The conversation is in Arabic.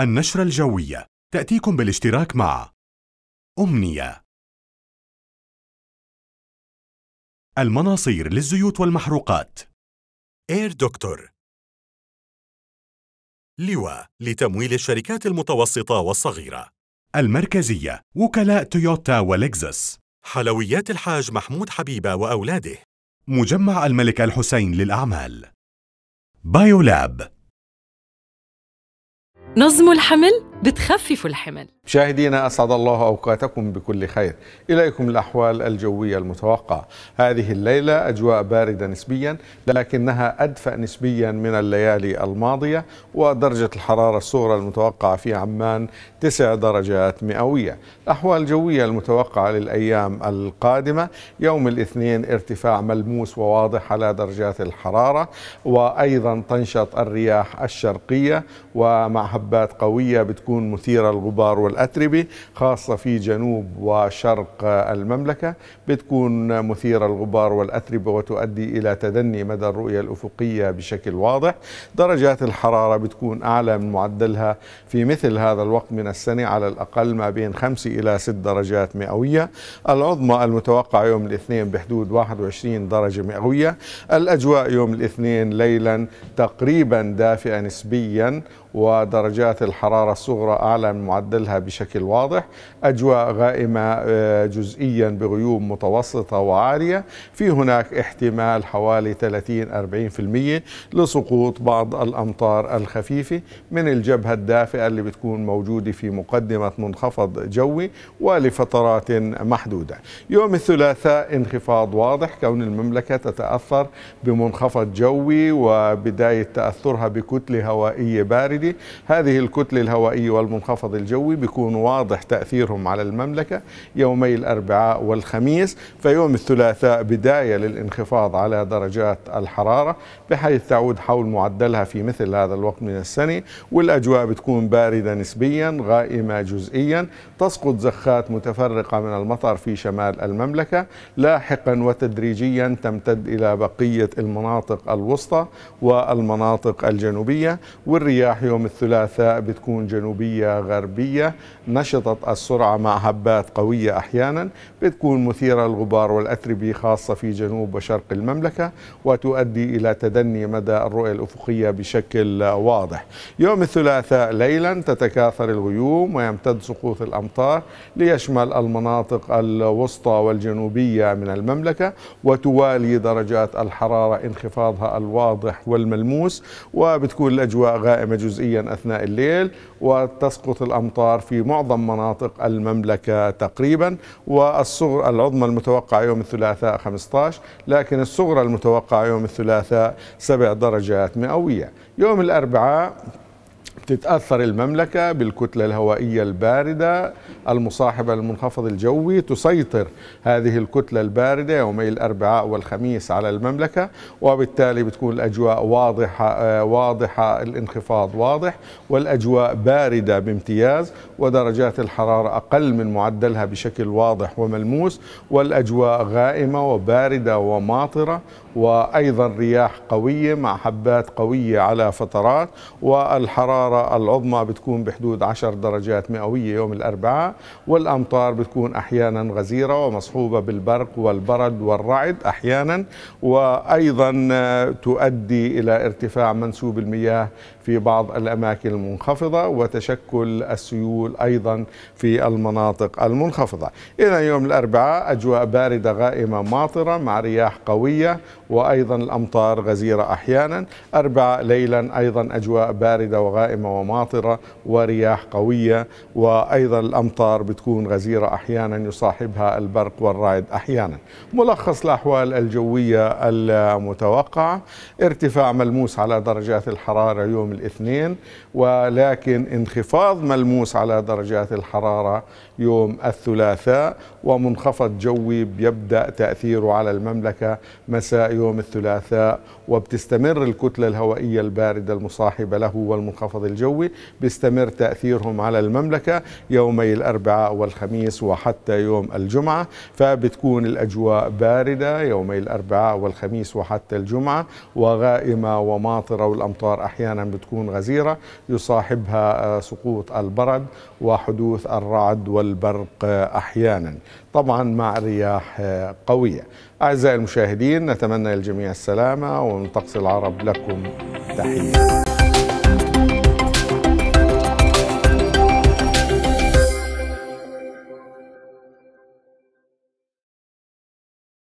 النشرة الجوية تأتيكم بالاشتراك مع أمنية المناصير للزيوت والمحروقات إير دكتور لواء لتمويل الشركات المتوسطة والصغيرة المركزية وكلاء تويوتا ولكزس حلويات الحاج محمود حبيبة وأولاده مجمع الملك الحسين للأعمال بايولاب نظم الحمل بتخففوا الحمل مشاهدينا أسعد الله أوقاتكم بكل خير إليكم الأحوال الجوية المتوقعة هذه الليلة أجواء باردة نسبيا لكنها أدفأ نسبيا من الليالي الماضية ودرجة الحرارة الصغرى المتوقعة في عمان 9 درجات مئوية الأحوال الجوية المتوقعة للأيام القادمة يوم الاثنين ارتفاع ملموس وواضح على درجات الحرارة وأيضا تنشط الرياح الشرقية ومع هبات قوية بتكون تكون مثيرة الغبار والأتربة خاصة في جنوب وشرق المملكة بتكون مثيرة الغبار والأتربة وتؤدي إلى تدني مدى الرؤية الأفقية بشكل واضح درجات الحرارة بتكون أعلى من معدلها في مثل هذا الوقت من السنة على الأقل ما بين 5 إلى 6 درجات مئوية العظمى المتوقعة يوم الاثنين بحدود 21 درجة مئوية الأجواء يوم الاثنين ليلا تقريبا دافئة نسبيا ودرجات الحرارة الصغرى صورة أعلى من معدلها بشكل واضح أجواء غائمة آه، جزئيا بغيوم متوسطة وعارية في هناك احتمال حوالي 30-40% لسقوط بعض الأمطار الخفيفة من الجبهة الدافئة اللي بتكون موجودة في مقدمة منخفض جوي ولفترات محدودة يوم الثلاثاء انخفاض واضح كون المملكة تتأثر بمنخفض جوي وبداية تأثرها بكتلة هوائية باردة هذه الكتلة الهوائية والمنخفض الجوي بيكون واضح تأثيرهم على المملكة يومي الأربعاء والخميس فيوم الثلاثاء بداية للانخفاض على درجات الحرارة بحيث تعود حول معدلها في مثل هذا الوقت من السنة والأجواء بتكون باردة نسبيا غائمة جزئيا تسقط زخات متفرقة من المطر في شمال المملكة لاحقا وتدريجيا تمتد إلى بقية المناطق الوسطى والمناطق الجنوبية والرياح يوم الثلاثاء بتكون جنوبية جنوبية غربية نشطت السرعة مع هبات قوية أحيانا بتكون مثيرة الغبار والأتربة خاصة في جنوب وشرق المملكة وتؤدي إلى تدني مدى الرؤية الأفقية بشكل واضح يوم الثلاثاء ليلا تتكاثر الغيوم ويمتد سقوط الأمطار ليشمل المناطق الوسطى والجنوبية من المملكة وتوالي درجات الحرارة انخفاضها الواضح والملموس وبتكون الأجواء غائمة جزئيا أثناء الليل و تسقط الأمطار في معظم مناطق المملكة تقريبا والصغر العظمى المتوقعة يوم الثلاثاء 15 لكن الصغرى المتوقعة يوم الثلاثاء 7 درجات مئوية يوم الأربعاء تتأثر المملكة بالكتلة الهوائية الباردة المصاحبة للمنخفض الجوي تسيطر هذه الكتلة الباردة يومي الأربعاء والخميس على المملكة وبالتالي بتكون الأجواء واضحة آه، واضحة الانخفاض واضح والأجواء باردة بامتياز ودرجات الحرارة أقل من معدلها بشكل واضح وملموس والأجواء غائمة وباردة وماطرة وأيضا رياح قوية مع حبات قوية على فترات والحرارة الحرارة العظمى بتكون بحدود 10 درجات مئوية يوم الأربعاء والأمطار بتكون أحيانا غزيرة ومصحوبة بالبرق والبرد والرعد أحيانا وأيضا آه، تؤدي إلى ارتفاع منسوب المياه في بعض الأماكن المنخفضة وتشكل السيول أيضا في المناطق المنخفضة إذا يوم الأربعاء أجواء باردة غائمة ماطرة مع رياح قوية وأيضا الأمطار غزيرة أحيانا أربعاء ليلا أيضا أجواء باردة وغائمة دائمة وماطرة ورياح قوية وأيضا الأمطار بتكون غزيرة أحيانا يصاحبها البرق والرعد أحيانا ملخص الأحوال الجوية المتوقعة ارتفاع ملموس على درجات الحرارة يوم الاثنين ولكن انخفاض ملموس على درجات الحرارة يوم الثلاثاء ومنخفض جوي يبدأ تأثيره على المملكة مساء يوم الثلاثاء وبتستمر الكتلة الهوائية الباردة المصاحبة له والمنخفض الجوي بيستمر تأثيرهم على المملكة يومي الأربعاء والخميس وحتى يوم الجمعة فبتكون الأجواء باردة يومي الأربعاء والخميس وحتى الجمعة وغائمة وماطرة والأمطار أحيانا بتكون غزيرة يصاحبها آه، سقوط البرد وحدوث الرعد والبرق آه، أحيانا طبعا مع رياح آه، قوية أعزائي المشاهدين نتمنى للجميع السلامة ومن طقس العرب لكم تحية